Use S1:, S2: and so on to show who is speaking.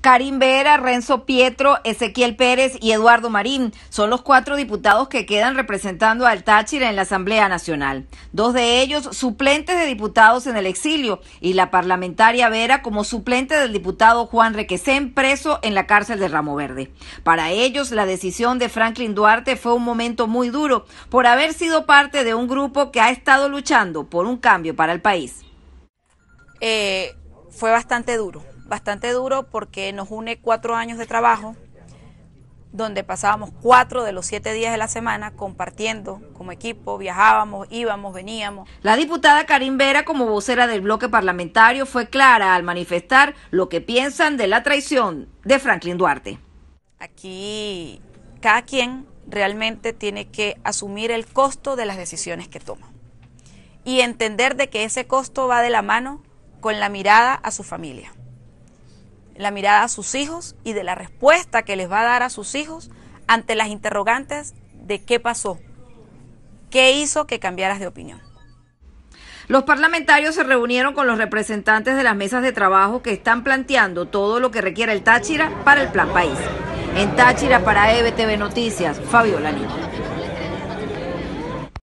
S1: Karim Vera, Renzo Pietro, Ezequiel Pérez y Eduardo Marín son los cuatro diputados que quedan representando al Táchira en la Asamblea Nacional. Dos de ellos suplentes de diputados en el exilio y la parlamentaria Vera como suplente del diputado Juan Requesén preso en la cárcel de Ramo Verde. Para ellos la decisión de Franklin Duarte fue un momento muy duro por haber sido parte de un grupo que ha estado luchando por un cambio
S2: para el país. Eh, fue bastante duro bastante duro porque nos une cuatro años de trabajo, donde pasábamos cuatro de los siete días de la semana compartiendo como equipo, viajábamos, íbamos, veníamos.
S1: La diputada Karim Vera, como vocera del bloque parlamentario, fue clara al manifestar lo que piensan de la traición de Franklin Duarte.
S2: Aquí cada quien realmente tiene que asumir el costo de las decisiones que toma y entender de que ese costo va de la mano con la mirada a su familia la mirada a sus hijos y de la respuesta que les va a dar a sus hijos ante las interrogantes de qué pasó, qué hizo que cambiaras de opinión.
S1: Los parlamentarios se reunieron con los representantes de las mesas de trabajo que están planteando todo lo que requiere el Táchira para el Plan País. En Táchira para EBTV Noticias, Fabiola Lino.